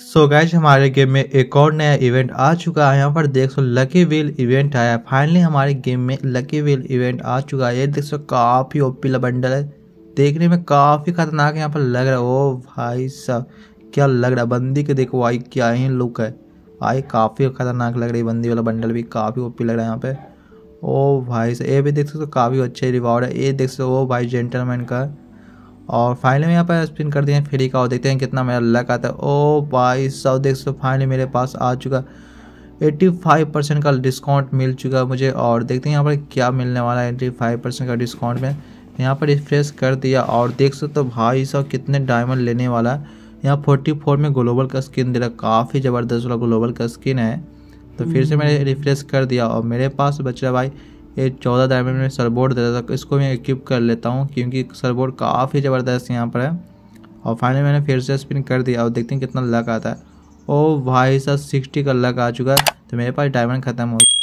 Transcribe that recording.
सो so guys हमारे game में एक और नया इवेंट आ चुका है यहाँ पर देख सो लकी व्हील इवेंट आया फाइनली हमारे गेम में लकी व्हील इवेंट आ चुका है ये देख सो काफ़ी ओपी बंडल है देखने में काफ़ी खतरनाक यहाँ पर लग रहा है ओ भाई साहब क्या लग रहा है बंदी के देखो आई क्या ही लुक है आई काफ़ी खतरनाक लग रही है बंदी वाला बंडल भी काफ़ी ओपी लग रहा है यहाँ पे ओ भाई साहब ये भी देख सकते काफ़ी अच्छे रिवॉर्ड है ये देख सो ओ भाई जेंटलमैन का और फाइनली में यहाँ पर स्पिन कर दिए फ्री का और देखते हैं कितना मेरा लक आता है ओ भाई सब देख सो फाइनली मेरे पास आ चुका 85 परसेंट का डिस्काउंट मिल चुका मुझे और देखते हैं यहाँ पर क्या मिलने वाला है 85 परसेंट का डिस्काउंट में यहाँ पर रिफ्रेश कर दिया और देख सकते हो भाई साहब कितने डायमंड लेने वाला है यहाँ फोर में ग्लोबल का स्किन दे रहा काफ़ी ज़बरदस्त वाला ग्लोबल का स्किन है तो फिर से हम्म। मैंने रिफ्रेश कर दिया और मेरे पास बच रहा भाई ये चौदह डायमंड में सरबोर्ड देता था तो इसको मैं इक्विप कर लेता हूँ क्योंकि सरबोर्ड काफ़ी ज़बरदस्त यहाँ पर है और फाइनली मैंने फिर से स्पिन कर दिया और देखते हैं कितना लक आता है ओ भाई साहब सिक्सटी का लक आ चुका है तो मेरे पास डायमंड ख़त्म हो